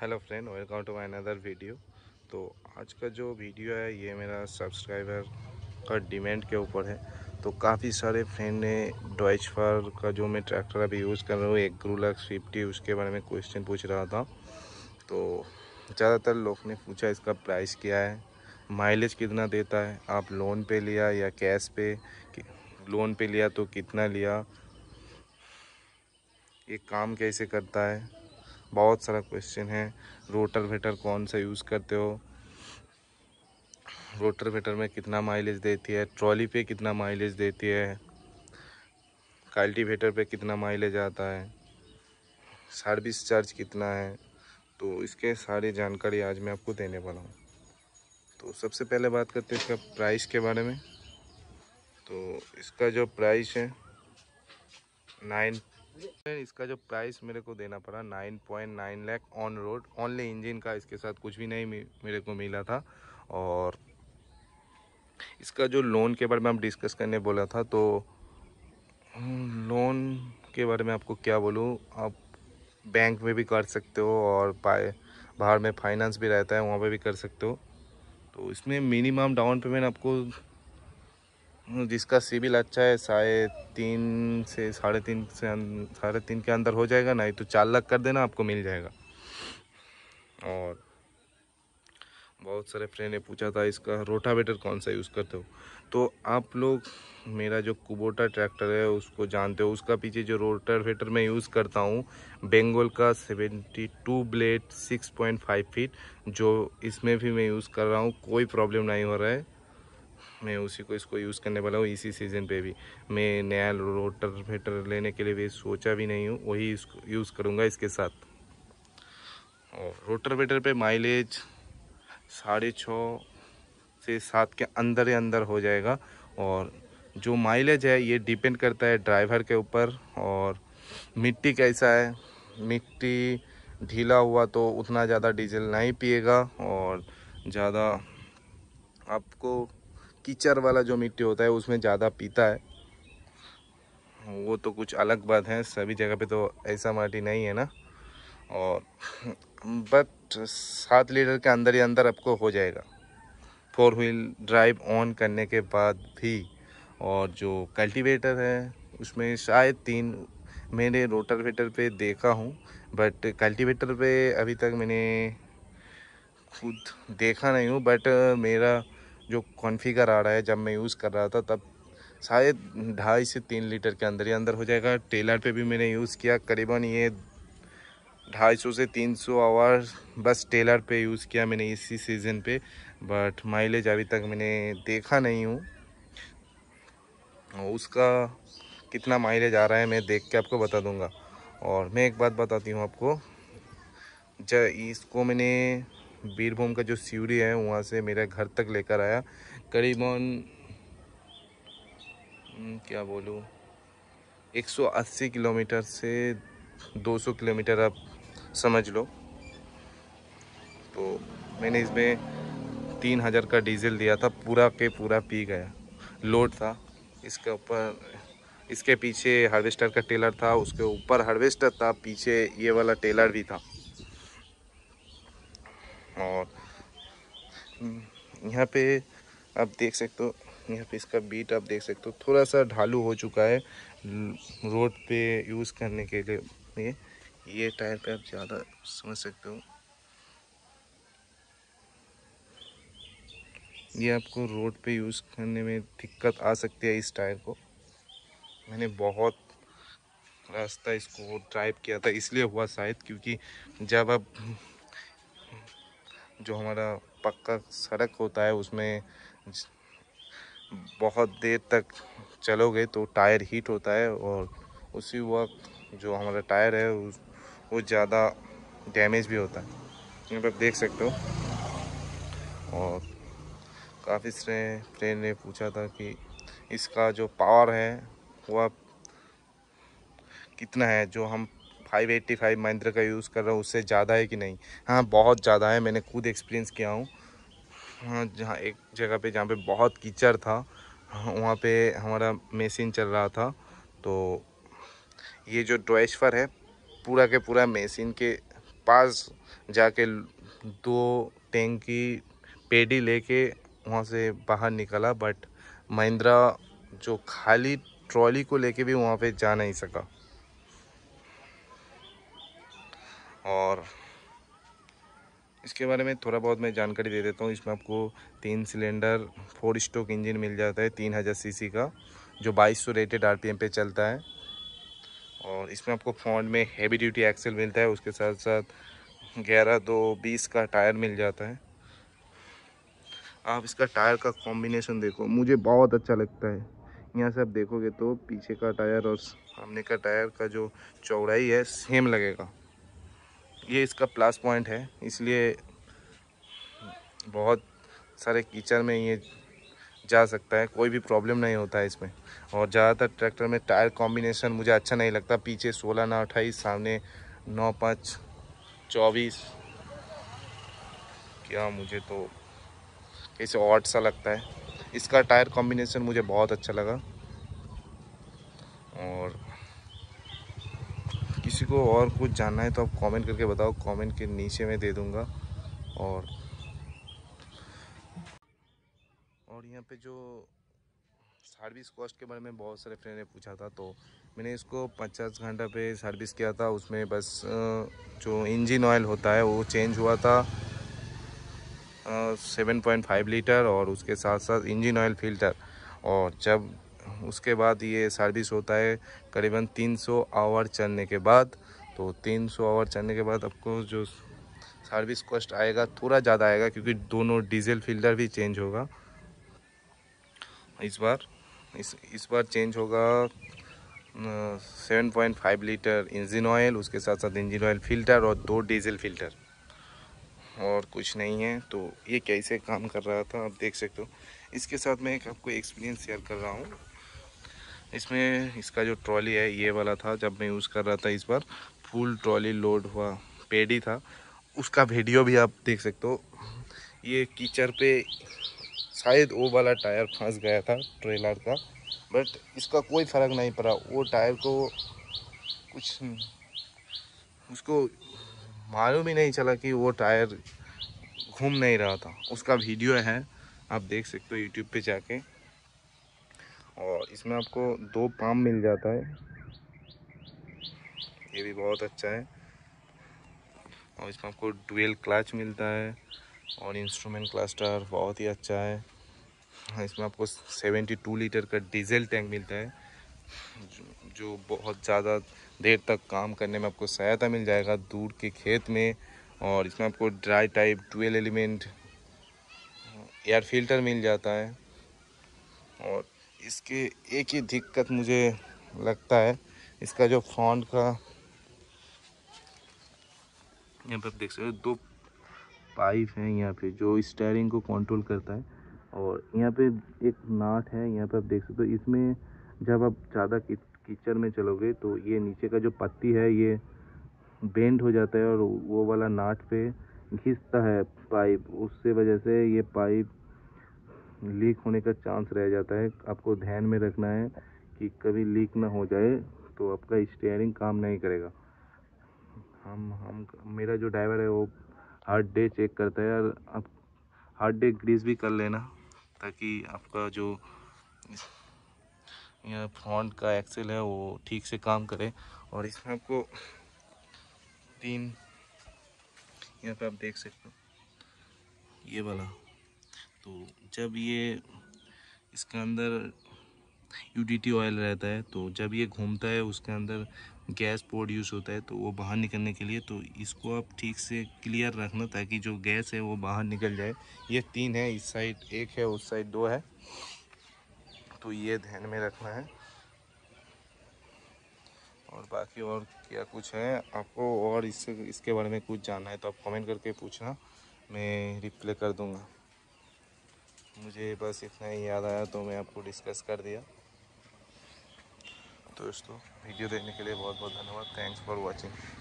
hello friend welcome to my another video तो आज का जो वीडियो है ये मेरा सब्सक्राइबर का डिमांड के ऊपर है तो काफ़ी सारे फ्रेंड ने डॉइच फार का जो मैं ट्रैक्टर अभी यूज़ कर रहा हूँ एक ग्रूलक्स फिफ्टी उसके बारे में क्वेश्चन पूछ रहा था तो ज़्यादातर लोग ने पूछा इसका प्राइस क्या है माइलेज कितना देता है आप लोन पे लिया या कैश पे लोन पे लिया तो कितना लिया ये काम कैसे करता है बहुत सारा क्वेश्चन है रोटर वेटर कौन सा यूज़ करते हो रोटर वेटर में कितना माइलेज देती है ट्रॉली पे कितना माइलेज देती है कल्टीवेटर पे कितना माइलेज आता है सर्विस चार्ज कितना है तो इसके सारी जानकारी आज मैं आपको देने वाला हूँ तो सबसे पहले बात करते हैं इसका प्राइस के बारे में तो इसका जो प्राइस है नाइन इसका जो प्राइस मेरे को देना पड़ा nine point nine lakh on road only engine का इसके साथ कुछ भी नहीं मेरे को मिला था और इसका जो लोन के बारे में आप डिस्कस करने बोला था तो लोन हम्म, के बारे में आपको क्या बोलूँ आप बैंक में भी कर सकते हो और बाहर में फाइनेंस भी रहता है वहाँ पे भी कर सकते हो तो इसमें मिनिमम डाउन पेमेंट आपको हम्म, जिसका सिविल अच्छा है साढ़े तीन से साढ़े तीन से अं, साढ़े तीन के अंदर हो जाएगा नहीं तो चार लाख कर देना आपको मिल जाएगा और बहुत सारे फ्रेंड ने पूछा था इसका रोटावेटर कौन सा यूज़ करते हो तो आप लोग मेरा जो कुबोटा ट्रैक्टर है उसको जानते हो उसका पीछे जो रोटावेटर मैं यूज़ करता हूँ बेंगोल का 72 ब्लेड 6.5 फीट जो इसमें भी मैं यूज़ कर रहा हूँ कोई प्रॉब्लम नहीं हो रहा है मैं उसी को इसको यूज़ करने वाला हूँ इसी सीज़न पे भी मैं नया रोटर फेटर लेने के लिए भी सोचा भी नहीं हूँ वही इसको यूज़ करूँगा इसके साथ और रोटर वेटर पे माइलेज साढ़े छः से सात के अंदर ही अंदर हो जाएगा और जो माइलेज है ये डिपेंड करता है ड्राइवर के ऊपर और मिट्टी कैसा है मिट्टी ढीला हुआ तो उतना ज़्यादा डीजल नहीं पिएगा और ज़्यादा आपको कीचड़ वाला जो मिट्टी होता है उसमें ज़्यादा पीता है वो तो कुछ अलग बात है सभी जगह पे तो ऐसा माटी नहीं है ना और बट सात लीटर के अंदर ही अंदर आपको हो जाएगा फोर व्हील ड्राइव ऑन करने के बाद भी और जो कल्टीवेटर है उसमें शायद तीन मैंने वेटर पे देखा हूँ बट कल्टीवेटर पे अभी तक मैंने खुद देखा नहीं हूँ बट मेरा जो कॉन्फ़िगर आ रहा है जब मैं यूज़ कर रहा था तब शायद ढाई से तीन लीटर के अंदर ही अंदर हो जाएगा टेलर पे भी मैंने यूज़ किया करीबन ये ढाई सौ से तीन सौ आवर बस टेलर पे यूज़ किया मैंने इसी सीज़न पे बट माइलेज अभी तक मैंने देखा नहीं हूँ उसका कितना माइलेज आ रहा है मैं देख के आपको बता दूँगा और मैं एक बात बताती हूँ आपको ज इसको मैंने बीरभूम का जो सीढ़ी है वहाँ से मेरे घर तक लेकर आया करीबन क्या बोलूँ 180 किलोमीटर से 200 किलोमीटर आप समझ लो तो मैंने इसमें तीन हज़ार का डीजल दिया था पूरा के पूरा पी गया लोड था इसके ऊपर इसके पीछे हार्वेस्टर का टेलर था उसके ऊपर हार्वेस्टर था पीछे ये वाला टेलर भी था हम्म, यहाँ पे आप देख सकते हो यहाँ पे इसका बीट आप देख सकते हो थोड़ा सा ढालू हो चुका है रोड पे यूज़ करने के लिए ये टायर पे आप ज़्यादा समझ सकते हो ये आपको रोड पे यूज़ करने में दिक्कत आ सकती है इस टायर को मैंने बहुत रास्ता इसको ड्राइव किया था इसलिए हुआ शायद क्योंकि जब आप जो हमारा पक्का सड़क होता है उसमें बहुत देर तक चलोगे तो टायर हीट होता है और उसी वक्त जो हमारा टायर है वो ज़्यादा डैमेज भी होता है यहाँ पर देख सकते हो और काफ़ी सारे फ्रेंड ने पूछा था कि इसका जो पावर है वह कितना है जो हम फाइव एट्टी फाइव महिंद्रा का यूज़ कर रहा हूँ उससे ज़्यादा है कि नहीं हाँ बहुत ज़्यादा है मैंने खुद एक्सपीरियंस किया हूँ हाँ जहाँ एक जगह पे जहाँ पे बहुत कीचड़ था वहाँ पे हमारा मशीन चल रहा था तो ये जो डोश्वर है पूरा के पूरा मशीन के पास जाके दो टेंकी पेडी पेडी लेके वहाँ से बाहर निकला बट महिंद्रा जो खाली ट्रॉली को लेके भी वहाँ पे जा नहीं सका और इसके बारे में थोड़ा बहुत मैं जानकारी दे देता हूँ इसमें आपको तीन सिलेंडर फोर स्टोक इंजन मिल जाता है तीन हज़ार सी का जो बाईस सौ रेटेड आर पे चलता है और इसमें आपको फ्रंट में हैवी ड्यूटी एक्सेल मिलता है उसके साथ साथ ग्यारह दो बीस का टायर मिल जाता है आप इसका टायर का कॉम्बिनेशन देखो मुझे बहुत अच्छा लगता है यहाँ से आप देखोगे तो पीछे का टायर और सामने का टायर का जो चौड़ाई है सेम लगेगा ये इसका प्लस पॉइंट है इसलिए बहुत सारे कीचड़ में ये जा सकता है कोई भी प्रॉब्लम नहीं होता है इसमें और ज़्यादातर ट्रैक्टर में टायर कॉम्बिनेशन मुझे अच्छा नहीं लगता पीछे सोलह नौ अट्ठाईस सामने नौ पाँच चौबीस क्या मुझे तो ऐसे ऑट सा लगता है इसका टायर कॉम्बिनेशन मुझे बहुत अच्छा लगा और किसी को और कुछ जानना है तो आप कमेंट करके बताओ कमेंट के नीचे मैं दे दूँगा और और यहाँ पे जो सर्विस कॉस्ट के बारे में बहुत सारे फ्रेंड ने पूछा था तो मैंने इसको 50 घंटा पे सर्विस किया था उसमें बस जो इंजन ऑयल होता है वो चेंज हुआ था सेवन पॉइंट फाइव लीटर और उसके साथ साथ इंजन ऑयल फिल्टर और जब उसके बाद ये सर्विस होता है करीबन 300 आवर चलने के बाद तो 300 आवर चलने के बाद आपको जो सर्विस कॉस्ट आएगा थोड़ा ज़्यादा आएगा क्योंकि दोनों डीजल फिल्टर भी चेंज होगा इस बार इस इस बार चेंज होगा seven point five litre engine oil उसके साथ साथ इंजन ऑयल फिल्टर और दो डीजल फिल्टर और कुछ नहीं है तो ये कैसे काम कर रहा था आप देख सकते हो इसके साथ मैं एक आपको एक्सपीरियंस शेयर कर रहा हूँ इसमें इसका जो ट्रॉली है ये वाला था जब मैं यूज़ कर रहा था इस बार फुल ट्रॉली लोड हुआ पेडी था उसका वीडियो भी आप देख सकते हो ये कीचड़ पे शायद वो वाला टायर फंस गया था ट्रेलर का बट इसका कोई फ़र्क नहीं पड़ा वो टायर को कुछ उसको मालूम ही नहीं चला कि वो टायर घूम नहीं रहा था उसका वीडियो है आप देख सकते हो यूट्यूब पे जाके और इसमें आपको दो पाम मिल जाता है ये भी बहुत अच्छा है और इसमें आपको डुएल क्लच मिलता है और इंस्ट्रूमेंट क्लस्टर बहुत ही अच्छा है इसमें आपको 72 लीटर का डीजल टैंक मिलता है जो बहुत ज़्यादा देर तक काम करने में आपको सहायता मिल जाएगा दूर के खेत में और इसमें आपको dry type twelve element air filter मिल जाता है और इसके एक ही दिक्कत मुझे लगता है इसका जो फॉन्ट का यहाँ पे आप देख सकते हो दो पाइप हैं यहाँ पे जो स्टेयरिंग को कंट्रोल करता है और यहाँ पे एक नाट है यहाँ पे आप देख सकते हो इसमें जब आप ज़्यादा कीचड़ में चलोगे तो ये नीचे का जो पत्ती है ये बेंड हो जाता है और वो वाला नाट पे घिसता है पाइप उससे वजह से ये पाइप लीक होने का चांस रह जाता है आपको ध्यान में रखना है कि कभी लीक ना हो जाए तो आपका स्टेयरिंग काम नहीं करेगा हम हम मेरा जो ड्राइवर है वो हर डे चेक करता है और आप हर डे ग्रीस भी कर लेना ताकि आपका जो यह फ्रंट का एक्सेल है वो ठीक से काम करे और इसमें आपको तीन यहाँ पे आप देख सकते हो ये वाला तो जब ये इसके अंदर यू ऑयल रहता है तो जब ये घूमता है उसके अंदर गैस प्रोड्यूस होता है तो वो बाहर निकलने के लिए तो इसको आप ठीक से क्लियर रखना ताकि जो गैस है वो बाहर निकल जाए ये तीन है इस साइड एक है उस साइड दो है तो ये ध्यान में रखना है और बाकी और क्या कुछ है आपको और इससे इसके बारे में कुछ जानना है तो आप कमेंट करके पूछना मैं रिप्लाई कर दूँगा मुझे बस इतना ही याद आया तो मैं आपको डिस्कस कर दिया तो दोस्तों वीडियो देखने के लिए बहुत बहुत धन्यवाद थैंक्स फॉर वॉचिंग